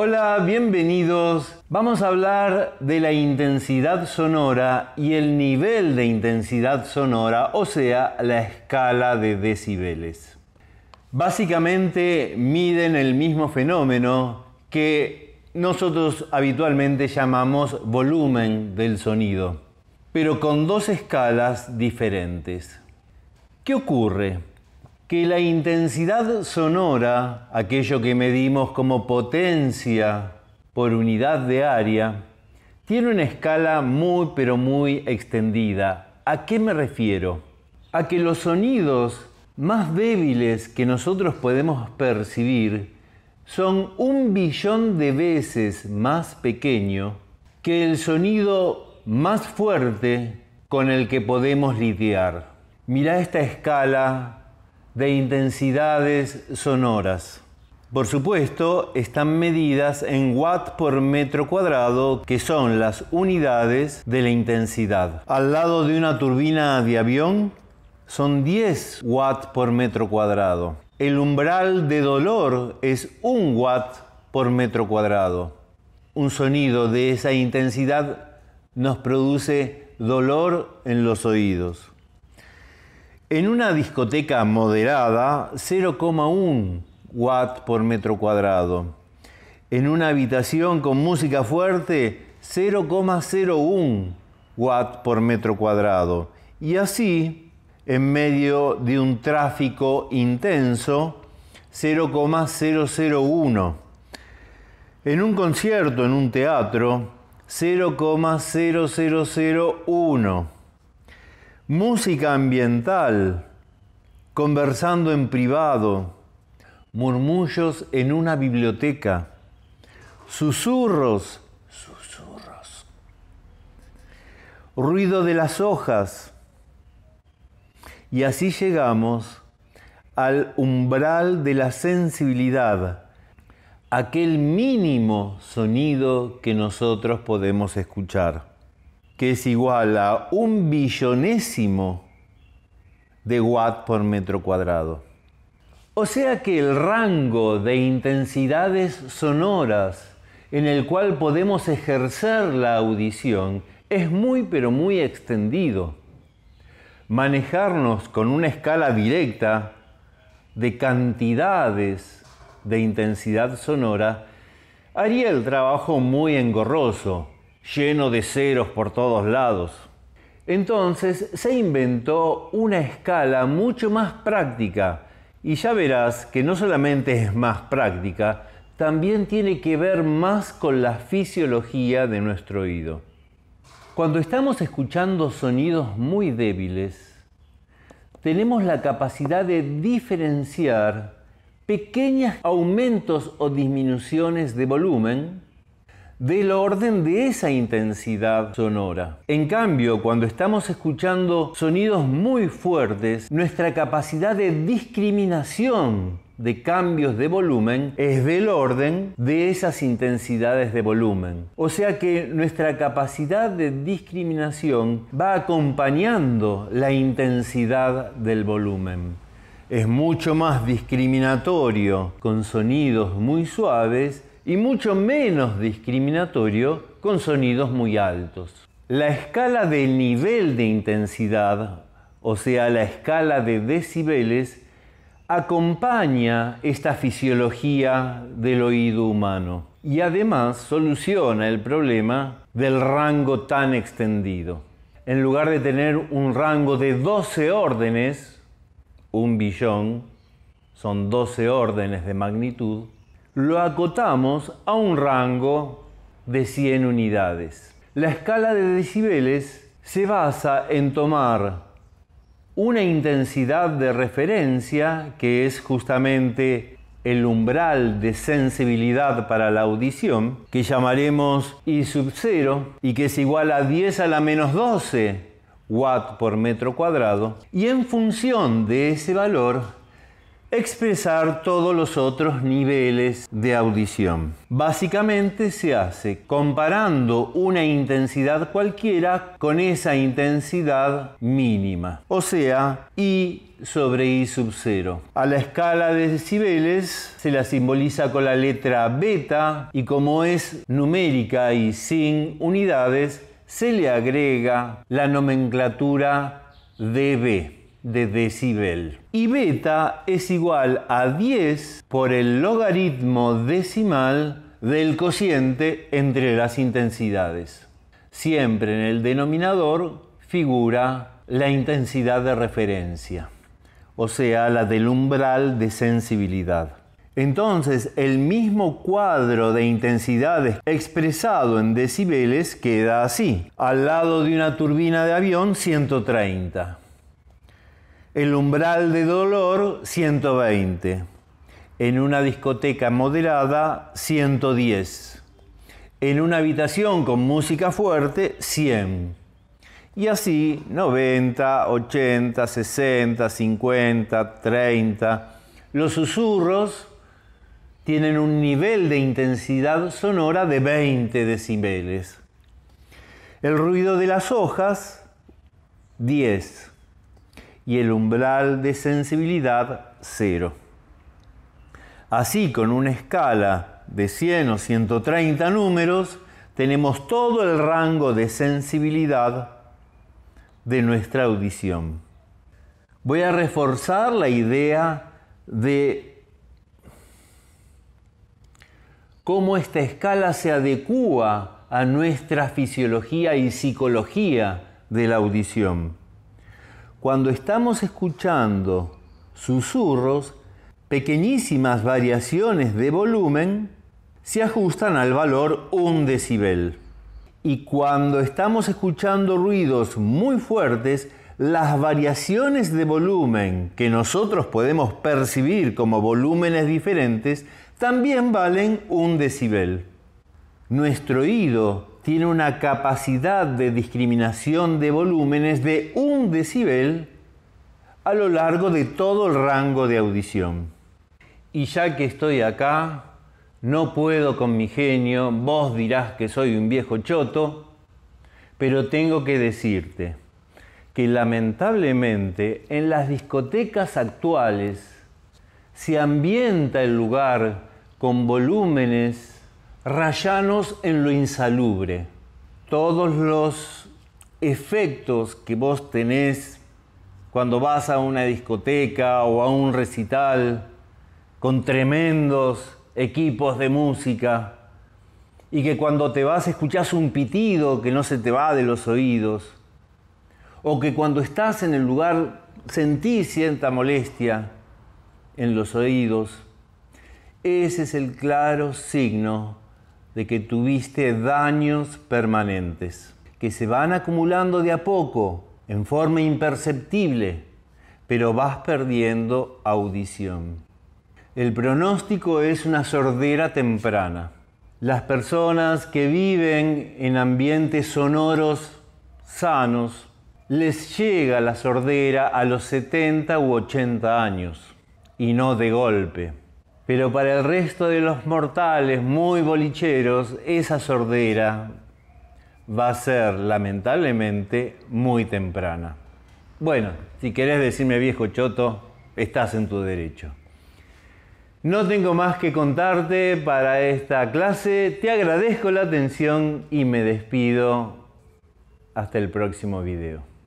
Hola, bienvenidos. Vamos a hablar de la intensidad sonora y el nivel de intensidad sonora, o sea, la escala de decibeles. Básicamente miden el mismo fenómeno que nosotros habitualmente llamamos volumen del sonido, pero con dos escalas diferentes. ¿Qué ocurre? que la intensidad sonora, aquello que medimos como potencia por unidad de área, tiene una escala muy pero muy extendida. ¿A qué me refiero? A que los sonidos más débiles que nosotros podemos percibir son un billón de veces más pequeño que el sonido más fuerte con el que podemos lidiar. Mira esta escala de intensidades sonoras. Por supuesto, están medidas en watt por metro cuadrado, que son las unidades de la intensidad. Al lado de una turbina de avión, son 10 watt por metro cuadrado. El umbral de dolor es 1 watt por metro cuadrado. Un sonido de esa intensidad nos produce dolor en los oídos. En una discoteca moderada, 0,1 watt por metro cuadrado. En una habitación con música fuerte, 0,01 watt por metro cuadrado. Y así, en medio de un tráfico intenso, 0,001. En un concierto, en un teatro, 0,0001 música ambiental, conversando en privado, murmullos en una biblioteca, susurros, susurros, ruido de las hojas. Y así llegamos al umbral de la sensibilidad, aquel mínimo sonido que nosotros podemos escuchar que es igual a un billonésimo de watt por metro cuadrado. O sea que el rango de intensidades sonoras en el cual podemos ejercer la audición es muy pero muy extendido. Manejarnos con una escala directa de cantidades de intensidad sonora haría el trabajo muy engorroso lleno de ceros por todos lados. Entonces se inventó una escala mucho más práctica y ya verás que no solamente es más práctica, también tiene que ver más con la fisiología de nuestro oído. Cuando estamos escuchando sonidos muy débiles, tenemos la capacidad de diferenciar pequeños aumentos o disminuciones de volumen del orden de esa intensidad sonora. En cambio, cuando estamos escuchando sonidos muy fuertes, nuestra capacidad de discriminación de cambios de volumen es del orden de esas intensidades de volumen. O sea que nuestra capacidad de discriminación va acompañando la intensidad del volumen. Es mucho más discriminatorio con sonidos muy suaves y mucho menos discriminatorio con sonidos muy altos. La escala del nivel de intensidad, o sea, la escala de decibeles, acompaña esta fisiología del oído humano y además soluciona el problema del rango tan extendido. En lugar de tener un rango de 12 órdenes, un billón, son 12 órdenes de magnitud, lo acotamos a un rango de 100 unidades. La escala de decibeles se basa en tomar una intensidad de referencia, que es justamente el umbral de sensibilidad para la audición, que llamaremos I sub 0, y que es igual a 10 a la menos 12 watts por metro cuadrado, y en función de ese valor expresar todos los otros niveles de audición. Básicamente se hace comparando una intensidad cualquiera con esa intensidad mínima, o sea, I sobre I sub 0. A la escala de decibeles se la simboliza con la letra beta y como es numérica y sin unidades, se le agrega la nomenclatura dB de decibel. Y beta es igual a 10 por el logaritmo decimal del cociente entre las intensidades. Siempre en el denominador figura la intensidad de referencia, o sea, la del umbral de sensibilidad. Entonces, el mismo cuadro de intensidades expresado en decibeles queda así, al lado de una turbina de avión 130. El umbral de dolor, 120. En una discoteca moderada, 110. En una habitación con música fuerte, 100. Y así, 90, 80, 60, 50, 30. Los susurros tienen un nivel de intensidad sonora de 20 decibeles. El ruido de las hojas, 10 y el umbral de sensibilidad cero. Así, con una escala de 100 o 130 números, tenemos todo el rango de sensibilidad de nuestra audición. Voy a reforzar la idea de cómo esta escala se adecúa a nuestra fisiología y psicología de la audición. Cuando estamos escuchando susurros, pequeñísimas variaciones de volumen se ajustan al valor 1 decibel. Y cuando estamos escuchando ruidos muy fuertes, las variaciones de volumen que nosotros podemos percibir como volúmenes diferentes también valen 1 decibel. Nuestro oído tiene una capacidad de discriminación de volúmenes de un decibel a lo largo de todo el rango de audición. Y ya que estoy acá, no puedo con mi genio, vos dirás que soy un viejo choto, pero tengo que decirte que lamentablemente en las discotecas actuales se ambienta el lugar con volúmenes rayanos en lo insalubre. Todos los efectos que vos tenés cuando vas a una discoteca o a un recital con tremendos equipos de música y que cuando te vas escuchás un pitido que no se te va de los oídos o que cuando estás en el lugar sentís cierta molestia en los oídos. Ese es el claro signo de que tuviste daños permanentes, que se van acumulando de a poco, en forma imperceptible, pero vas perdiendo audición. El pronóstico es una sordera temprana. Las personas que viven en ambientes sonoros sanos, les llega la sordera a los 70 u 80 años, y no de golpe. Pero para el resto de los mortales muy bolicheros, esa sordera va a ser, lamentablemente, muy temprana. Bueno, si querés decirme viejo choto, estás en tu derecho. No tengo más que contarte para esta clase. Te agradezco la atención y me despido. Hasta el próximo video.